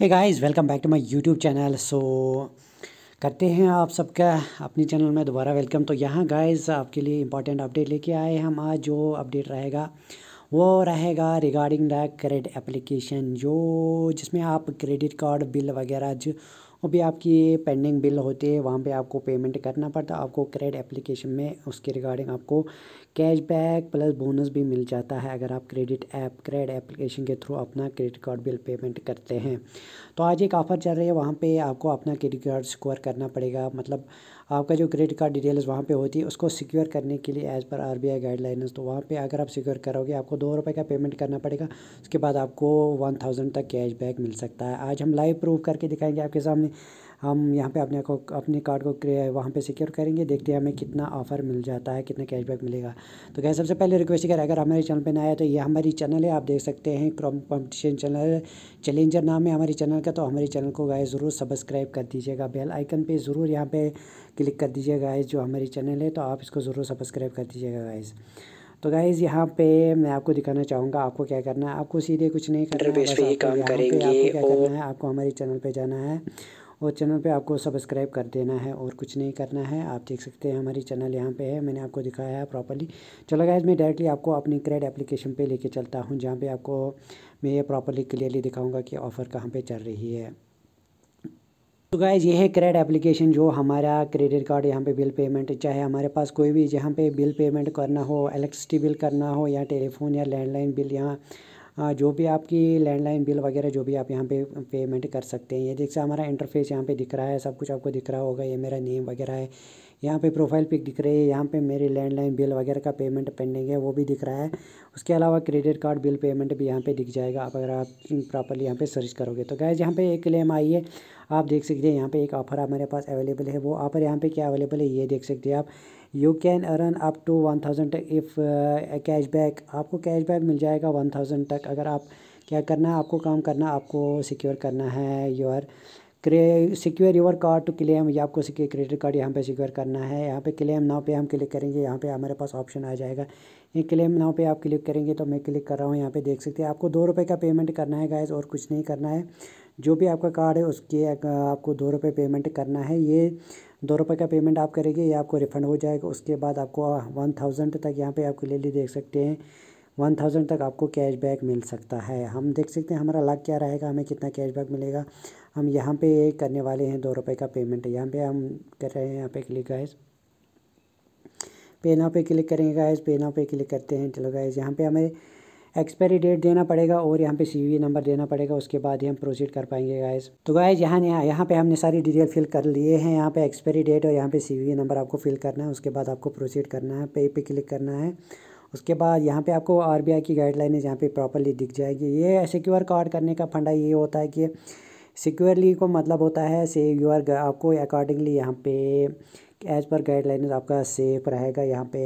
hey guys welcome back to my YouTube channel so करते हैं आप सबका अपने चैनल में दोबारा वेलकम तो यहाँ गाइस आपके लिए इंपॉर्टेंट अपडेट लेके आए हम आज जो अपडेट रहेगा वो रहेगा रिगार्डिंग द क्रेडिट एप्लीकेशन जो जिसमें आप क्रेडिट कार्ड बिल वगैरह जो भी आपकी पेंडिंग बिल होती है वहाँ पे आपको पेमेंट करना पड़ता है आपको क्रेडिट एप्लीकेशन में उसके रिगार्डिंग आपको कैशबैक प्लस बोनस भी मिल जाता है अगर आप क्रेडिट ऐप क्रेडिट एप्लीकेशन के थ्रू अपना क्रेडिट कार्ड बिल पेमेंट करते हैं तो आज एक ऑफ़र चल रही है वहाँ पर आपको अपना क्रेडिट कार्ड स्कोर करना पड़ेगा मतलब आपका जो क्रेडिट कार्ड डिटेल्स वहाँ पे होती है उसको सिक्योर करने के लिए as per R B I guidelines तो वहाँ पे अगर आप सिक्योर करोगे आपको दो रुपये का पेमेंट करना पड़ेगा उसके बाद आपको वन थाउजेंड तक कैशबैक मिल सकता है आज हम लाइव प्रूव करके दिखाएंगे आपके सामने हम यहाँ पे अपने को अपने कार्ड को वहाँ पे सिक्योर करेंगे देखते हैं हमें कितना ऑफर मिल जाता है कितना कैशबैक मिलेगा तो क्या सबसे पहले रिक्वेस्ट करें अगर हमारे चैनल पर नया है तो ये हमारी चैनल है आप देख सकते हैं क्रॉम कॉम्पिटिशन चैनल चैलेंजर नाम है हमारे चैनल का तो हमारे चैनल को गाय ज़रूर सब्सक्राइब कर दीजिएगा बेल आइकन पर ज़रूर यहाँ पर क्लिक कर दीजिएगा गाइज जो हमारी चैनल है तो आप इसको ज़रूर सब्सक्राइब कर दीजिएगा गाइज़ तो गाइज़ यहाँ पे मैं आपको दिखाना चाहूँगा आपको क्या करना है आपको सीधे कुछ नहीं करना है पे काम करेंगे पे आपको क्या करना है आपको हमारे चैनल पे जाना है और चैनल पे आपको सब्सक्राइब कर देना है और कुछ नहीं करना है आप देख सकते हैं हमारी चैनल यहाँ पे है मैंने आपको दिखाया है प्रॉपरली चलो गाइज मैं डायरेक्टली आपको अपनी क्रेड एप्लीकेशन पे लेके चलता हूँ जहाँ पे आपको मैं ये प्रॉपरली क्लियरली दिखाऊँगा कि ऑफ़र कहाँ पर चल रही है तो गाइज ये है क्रेड एप्लीकेशन जो हमारा क्रेडिट कार्ड यहाँ पे बिल पेमेंट चाहे हमारे पास कोई भी जहाँ पे बिल पेमेंट करना हो इलेक्ट्रिसिटी बिल करना हो या टेलीफोन या लैंडलाइन बिल यहाँ हाँ, जो भी आपकी लैंडलाइन बिल वगैरह जो भी आप यहाँ पे पेमेंट कर सकते हैं ये जैसे हमारा इंटरफेस यहाँ पे दिख रहा है सब कुछ आपको दिख रहा होगा ये मेरा नेम वगैरह है यहाँ पे प्रोफाइल पिक दिख रही है यहाँ पे मेरे लैंडलाइन बिल वगैरह का पेमेंट पेंडिंग है वो भी दिख रहा है उसके अलावा क्रेडिट कार्ड बिल पेमेंट भी यहाँ पे दिख जाएगा आप अगर आप प्रॉपरली यहाँ पे सर्च करोगे तो गैज यहाँ पे एक क्लेम आई है आप देख सकते हैं यहाँ पे एक ऑफर हमारे पास अवेलेबल है वो ऑफर यहाँ पे क्या अवेलेबल है ये देख सकते हैं आप you can earn up to one thousand if cashback आपको कैशबैक मिल जाएगा वन थाउजेंड तक अगर आप क्या करना है आपको काम करना आपको सिक्योर करना है your secure your card to claim या आपको सिक्योर क्रेडिट कार्ड यहाँ पे सिक्योर करना है यहाँ पे क्लेम नाव पे हम क्लिक करेंगे यहाँ पे हमारे पास ऑप्शन आ जाएगा ये क्लेम नाव पे आप क्लिक करेंगे तो मैं क्लिक कर रहा हूँ यहाँ पे देख सकते हैं आपको दो रुपये का पेमेंट करना है गाइज और कुछ नहीं करना है जो भी आपका कार्ड है उसके आपको दो रुपये पेमेंट करना है ये दो रुपये का पेमेंट आप करेंगे ये आपको रिफ़ंड हो जाएगा उसके बाद आपको वन थाउजेंड तक यहाँ पर आप क्लियरली देख सकते हैं वन थाउजेंड तक आपको कैशबैक मिल सकता है हम देख सकते हैं हमारा लग क्या रहेगा हमें कितना कैशबैक मिलेगा हम यहाँ पे करने वाले हैं दो रुपये का पेमेंट यहाँ पे हम कर रहे हैं यहाँ पे क्लिक गाइस पे नाव पे क्लिक करेंगे गाइस पे नाव पे क्लिक करते हैं चलो गाइस यहाँ पे हमें एक्सपायरी डेट देना पड़ेगा और यहाँ पे सीवी नंबर देना पड़ेगा उसके बाद ही हम प्रोसीड कर पाएंगे गाइस तो गाइस यहाँ यहाँ पे हमने सारी डिटेल फिल कर लिए हैं यहाँ पे एक्सपायरी डेट और यहाँ पे सीवी नंबर आपको फिल करना है उसके बाद आपको प्रोसीड करना है पे पे क्लिक करना है उसके बाद यहाँ पे आपको आई की गाइडलाइनें यहाँ पे प्रॉपरली दिख जाएगी ये सिक्योर कार्ड करने का फंडा ये होता है कि सिक्योरली को मतलब होता है यू यूर आपको अकॉर्डिंगली यहाँ पे एज पर गाइडलाइन आपका सेफ रहेगा यहाँ पे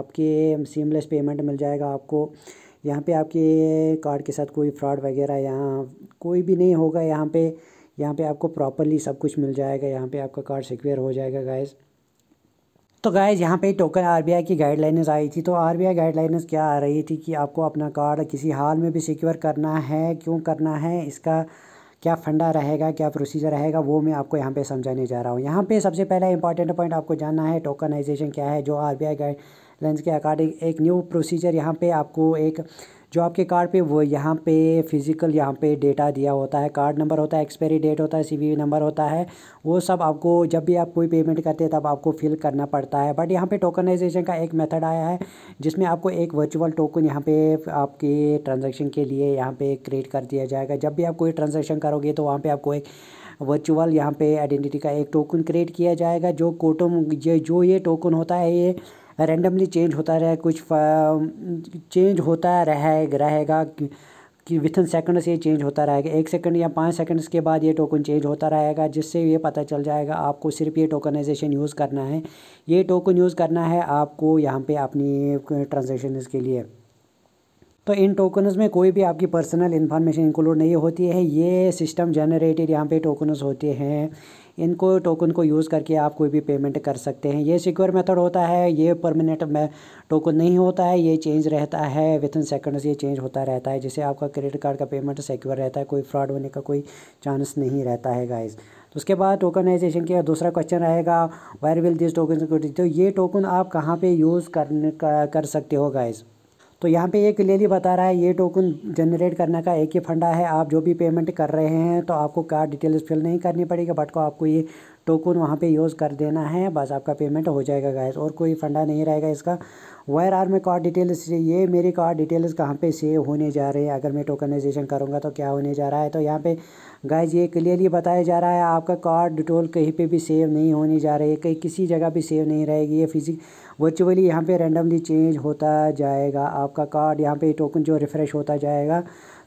आपके सीमलेस पेमेंट मिल जाएगा आपको यहाँ पे आपके कार्ड के साथ कोई फ्रॉड वगैरह यहाँ कोई भी नहीं होगा यहाँ पे यहाँ पे आपको प्रॉपरली सब कुछ मिल जाएगा यहाँ पे आपका कार्ड सिक्योर हो जाएगा गाइज़ तो गाय यहाँ पे टोकन आर की गाइडलाइनस आई थी तो आर गाइडलाइनस क्या आ रही थी कि आपको अपना कार्ड किसी हाल में भी सिक्योर करना है क्यों करना है इसका क्या फंडा रहेगा क्या प्रोसीजर रहेगा वो मैं आपको यहाँ पे समझाने जा रहा हूँ यहाँ पे सबसे पहला इंपॉर्टेंट पॉइंट आपको जानना है टोकनाइजेशन क्या है जो आर बी आई गाइडलाइंस के अकॉर्डिंग एक न्यू प्रोसीजर यहाँ पे आपको एक जो आपके कार्ड पे वो यहाँ पे फिज़िकल यहाँ पे डेटा दिया होता है कार्ड नंबर होता है एक्सपायरी डेट होता है सी नंबर होता है वो सब आपको जब भी आप कोई पेमेंट करते हैं तब आपको फिल करना पड़ता है बट यहाँ पे टोकनाइजेशन का एक मेथड आया है जिसमें आपको एक वर्चुअल टोकन यहाँ पे आपके ट्रांजेक्शन के लिए यहाँ पे क्रिएट कर दिया जाएगा जब भी आप कोई ट्रांजेक्शन करोगे तो वहाँ पर आपको एक वर्चुअल यहाँ पे आइडेंटिटी का एक टोकन क्रिएट किया जाएगा जो कोटम ये जो ये टोकन होता है ये रेंडमली चेंज होता रहे कुछ चेंज होता रहे रहेगा कि विथ इन सेकंड से चेंज होता रहेगा एक सेकंड या पाँच सेकंड्स के बाद ये टोकन चेंज होता रहेगा जिससे ये पता चल जाएगा आपको सिर्फ ये टोकनाइजेशन यूज़ करना है ये टोकन यूज़ करना है आपको यहाँ पे अपनी ट्रांजेक्शन के लिए तो इन टोकनस में कोई भी आपकी पर्सनल इन्फॉर्मेशन इंक्लूड नहीं होती है ये सिस्टम जनरेटेड यहाँ पे टोकनस होते हैं इनको टोकन को यूज़ करके आप कोई भी पेमेंट कर सकते हैं ये सिक्योर मेथड होता है ये परमानेंट टोकन नहीं होता है ये चेंज रहता है विथ इन सेकेंड्स ये चेंज होता रहता है जिससे आपका क्रेडिट कार्ड का पेमेंट सिक्योर रहता है कोई फ्रॉड होने का कोई चांस नहीं रहता है गाइज़ तो उसके बाद टोकनाइजेशन के दूसरा क्वेश्चन रहेगा वायर विल दिस टोकन तो ये टोकन आप कहाँ पर यूज़ कर, कर सकते हो गाइज़ तो यहाँ पे ये क्लियरली बता रहा है ये टोकन जनरेट करने का एक ही फंडा है आप जो भी पेमेंट कर रहे हैं तो आपको कार्ड डिटेल्स फिल नहीं करनी पड़ेगी बट को आपको ये टोकन वहाँ पे यूज़ कर देना है बस आपका पेमेंट हो जाएगा गैस और कोई फंडा नहीं रहेगा इसका वायर आर में कार्ड डिटेल्स ये मेरी कार्ड डिटेल्स कहाँ पे सेव होने जा रहे हैं अगर मैं टोकनाइजेशन करूँगा तो क्या होने जा रहा है तो यहाँ पे गैस ये क्लियरली बताया जा रहा है आपका कार्ड डिटोल कहीं पे भी सेव नहीं होने जा रही है कहीं किसी जगह भी सेव नहीं रहेगी ये फिजिक वर्चुअली यहाँ पे रेंडमली चेंज होता जाएगा आपका कार्ड यहाँ पे टोकन जो रिफ़्रेश होता जाएगा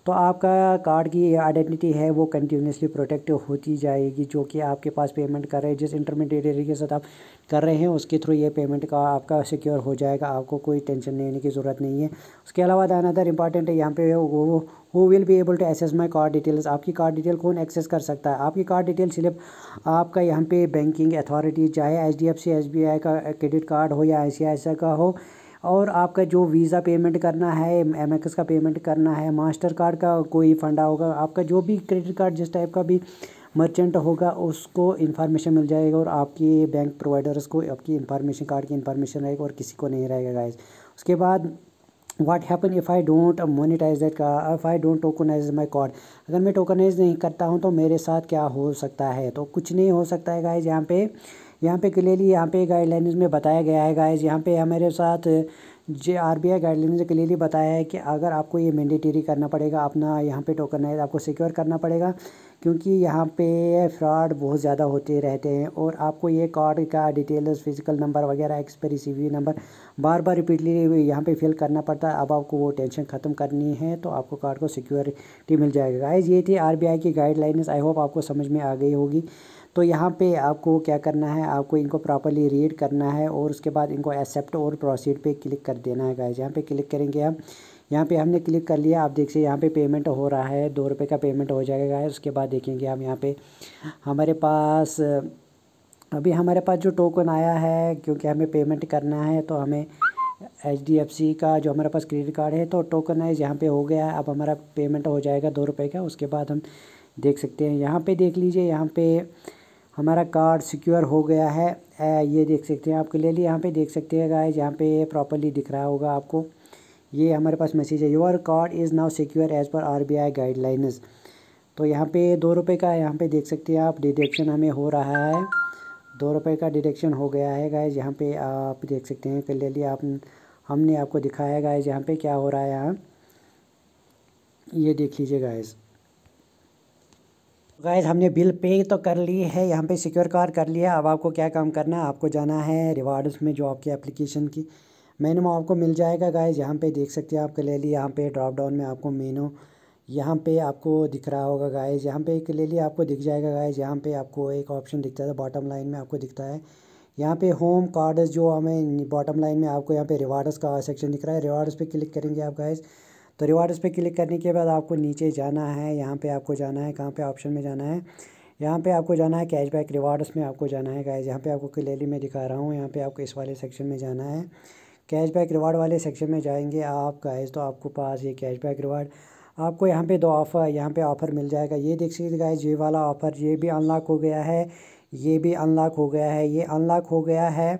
तो आपका कार्ड की आइडेंटिटी है वो कंटिन्यूसली प्रोटेक्ट होती जाएगी जो कि आपके पास पेमेंट कर रहे हैं जिस इंटरमीडिएटरी के साथ आप कर रहे हैं उसके थ्रू ये पेमेंट का आपका सिक्योर हो जाएगा आपको कोई टेंशन लेने की ज़रूरत नहीं है उसके अलावा अनदर इंपॉर्टेंट है यहाँ पे वो who will be able to access my card details आपकी कार्ड डिटेल कौन एक्सेस कर सकता है आपकी कार्ड डिटेल सिर्फ आपका यहाँ पे बैंकिंग अथॉरिटी चाहे H D F C S B I का क्रेडिट कार्ड हो या आई सी आई सी का हो और आपका जो वीज़ा पेमेंट करना है एम का पेमेंट करना है मास्टर कार्ड का कोई फंडा होगा आपका जो भी क्रेडिट कार्ड जिस टाइप का भी मर्चेंट होगा उसको इन्फॉर्मेशन मिल जाएगा और आपके बैंक प्रोवाइडर्स को आपकी इन्फॉर्मेशन कार्ड की इन्फॉर्मेशन रहेगी और किसी को नहीं रहेगा गाइज उसके बाद what happen if I don't monetize that if I don't tokenize my card अगर मैं टोकनाइज नहीं करता हूँ तो मेरे साथ क्या हो सकता है तो कुछ नहीं हो सकता है गाइज यहाँ पे यहाँ पे क्लियरली यहाँ पे गाइडलाइंस में बताया गया है गाइज यहाँ पे हमारे साथ जे आर बी आई गाइडलाइन से क्लियरली बताया है कि अगर आपको ये मैंडेटरी करना पड़ेगा अपना यहाँ पे है आपको सिक्योर करना पड़ेगा क्योंकि यहाँ पे फ्रॉड बहुत ज़्यादा होते रहते हैं और आपको ये कार्ड का डिटेल्स फिजिकल नंबर वगैरह एक्सपायरी सी नंबर बार बार रिपीटली यहाँ पे फिल करना पड़ता है अब आपको वो टेंशन ख़त्म करनी है तो आपको कार्ड को सिक्योरिटी मिल जाएगा गाइज ये थी आरबीआई की गाइडलाइंस आई होप आपको समझ में आ गई होगी तो यहाँ पे आपको क्या करना है आपको इनको प्रॉपरली रीड करना है और उसके बाद इनको एक्सेप्ट और प्रोसीड पे क्लिक कर देना है गाइज यहाँ पे क्लिक करेंगे हम यहाँ पे हमने क्लिक कर लिया आप देख सकते यहाँ पे पेमेंट हो रहा है दो रुपये का पेमेंट हो जाएगा उसके बाद देखेंगे हम यहाँ पे हमारे पास अभी हमारे पास जो टोकन आया है क्योंकि हमें पेमेंट करना है तो हमें एच का जो हमारे पास क्रेडिट कार्ड है तो टोकनाइज यहाँ पे हो गया है अब हमारा पेमेंट हो जाएगा दो रुपये का उसके बाद हम देख सकते हैं यहाँ पे देख लीजिए यहाँ पे हमारा कार्ड सिक्योर हो गया है ए, ये देख सकते हैं आप क्लियरली यहाँ पे देख सकते हैं गाइस यहाँ पे प्रॉपरली दिख रहा होगा आपको ये हमारे पास मैसेज है your card is now secure as per R B I guidelines तो यहाँ पे दो रुपये का यहाँ पे देख सकते हैं आप डिडक्शन हमें हो रहा है दो रुपये का डिडक्शन हो गया है गाइज यहाँ पे आप देख सकते हैं कल लिए आप हमने आपको दिखाया है गाइज यहाँ पे क्या हो रहा है यहाँ ये देख लीजिए गाइज गाइज हमने बिल पे तो कर ली है यहाँ पे सिक्योर कार्ड कर लिया अब आपको क्या काम करना है आपको जाना है रिवार्ड्स में जो आपकी एप्लीकेशन की मेनू आपको मिल जाएगा गाइज यहाँ पे देख सकते हैं आप कलेली यहाँ पे ड्रॉप डाउन में आपको मेनू यहाँ पे आपको दिख रहा होगा गाइज यहाँ पे कलेली आपको दिख जाएगा गाइज यहाँ पे आपको एक ऑप्शन दिखता है बॉटम लाइन में आपको दिखता है यहाँ पे होम कार्डस जो हमें बॉटम लाइन में आपको यहाँ पे रिवार्ड्स का सेक्शन दिख रहा है रिवार्ड्स पे क्लिक करेंगे आप गाइज तो रिवार्ड्स पे क्लिक करने के बाद आपको नीचे जाना है यहाँ पे आपको जाना है कहाँ पे ऑप्शन में जाना है यहाँ पे आपको जाना है कैशबैक रिवार्ड्स में आपको जाना है गाइज यहाँ पे आपको क्लियरली मैं दिखा रहा हूँ यहाँ पे आपको इस वाले सेक्शन में जाना है कैशबैक रिवार्ड वाले सेक्शन में जाएंगे आप गाइस तो आपको पास ये कैशबैक रिवार्ड आपको यहाँ पे दो ऑफ़र यहाँ पे ऑफ़र मिल जाएगा ये देख सकते गाइस ये वाला ऑफ़र ये भी अनलॉक हो गया है ये भी अनलॉक हो गया है ये अनलॉक हो गया है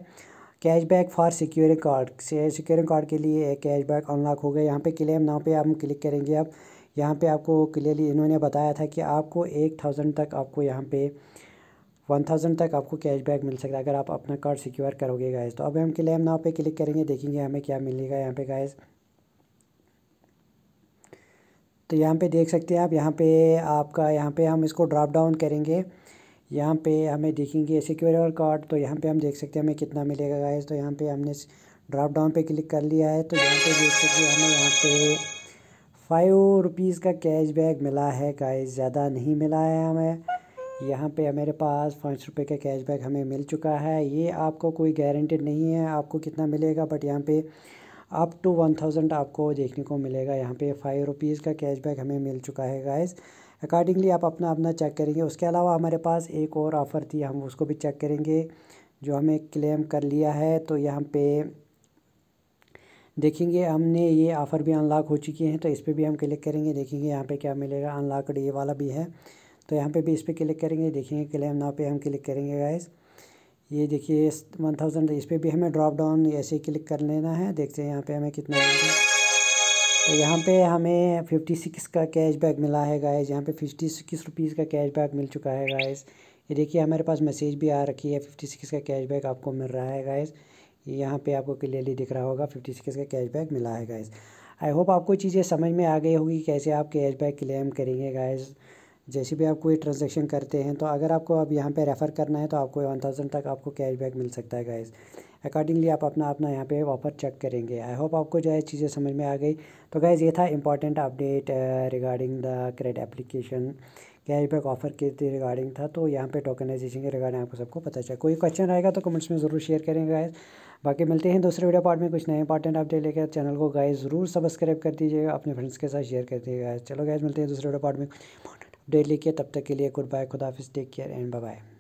cashback for securing card securing card के लिए कैशबैक अनलॉक हो गया यहाँ पे क्लेम नाव पे हम क्लिक करेंगे अब यहाँ पे आपको क्लियरली इन्होंने बताया था कि आपको एट थाउजेंड तक आपको यहाँ पे वन थाउजेंड तक आपको कैशबैक मिल सकता है अगर आप अपना कार्ड सिक्योर करोगे गाइज तो अब हम क्लेम नाव पे क्लिक करेंगे देखेंगे हमें क्या मिलेगा यहाँ पे गाइज़ तो यहाँ पे देख सकते हैं आप यहाँ पे आपका यहाँ पे हम इसको ड्रॉप डाउन करेंगे यहाँ पे हमें देखेंगे सिक्योर कार्ड तो यहाँ पे हम देख सकते हैं हमें कितना मिलेगा गाइस तो यहाँ पे हमने ड्रॉप डाउन पे क्लिक कर लिया है तो यहाँ पे देख सकते हैं हमें यहाँ पे फाइव रुपीज़ का कैशबैक मिला है गाइस ज़्यादा नहीं मिला है हमें यहाँ पे हमारे पास पाँच रुपये का कैशबैक हमें मिल चुका है ये आपको कोई गारंटेड नहीं है आपको कितना मिलेगा बट यहाँ पे अप टू वन थाउजेंड आपको देखने को मिलेगा यहाँ पे फाइव रुपीज़ का कैशबैक हमें मिल चुका है गाइस अकॉर्डिंगली आप अपना अपना चेक करेंगे उसके अलावा हमारे पास एक और ऑफ़र थी हम उसको भी चेक करेंगे जो हमें क्लेम कर लिया है तो यहाँ पर देखेंगे हमने ये ऑफ़र भी अनलॉक हो चुकी हैं तो इस पर भी हम क्लिक करेंगे देखेंगे यहाँ पे क्या मिलेगा अनलॉकड ये वाला भी है तो यहाँ पे भी इस पर क्लिक करेंगे देखेंगे क्लेम नाव पे हम क्लिक करेंगे गाइस ये देखिए वन थाउजेंड इस पर भी हमें ड्रॉप डाउन ऐसे ही क्लिक कर लेना है देखते हैं यहाँ पे हमें कितना मिलेगा तो यहाँ पे हमें फिफ्टी सिक्स का कैशबैक मिला है गाइस यहाँ पे फिफ्टी सिक्स रुपीज़ का कैशबैक मिल चुका है गाइस ये देखिए हमारे पास मैसेज भी आ रखी है फिफ्टी सिक्स का कैशबैक आपको मिल रहा है गाइस यहाँ पर आपको क्लियरली दिख रहा होगा फिफ्टी सिक्स का कैशबैक मिला है गाइस आई होप आपको चीज़ें समझ में आ गई होगी कैसे आप कैशबैक क्लेम करेंगे गाइज़ जैसे भी आप कोई ट्रांजेक्शन करते हैं तो अगर आपको अब यहाँ पे रेफ़र करना है तो आपको वन थाउजेंड तक आपको कैशबैक मिल सकता है गाइस अकॉर्डिंगली आप अपना अपना यहाँ पे ऑफर चेक करेंगे आई होप आपको जो है चीज़ें समझ में आ गई तो गाइस ये था important update regarding the Cred application cashback offer के रिगार्डिंग था तो यहाँ पर टोकनाइजेशन के रिगार्डिंग आपको सबको पता चला कोई क्वेश्चन रहेगा तो कमेंट्स में ज़रूर शेयर करेंगे गाइज बाकी मिलते हैं दूसरे वीडियो पार्ट में कुछ नए इंपॉर्टेंट अपडेट लेकर चैनल को गाइज ज़रूर सब्सक्राइब कर दीजिएगा अपने फ्रेंड्स के साथ शेयर कर दीजिएगा चलो गाइज मिलते हैं दूसरे वीडियो पार्ट में डेली के तब तक के लिए गुड बाय ख़ुदाफिज़ टेक केयर एंड बाय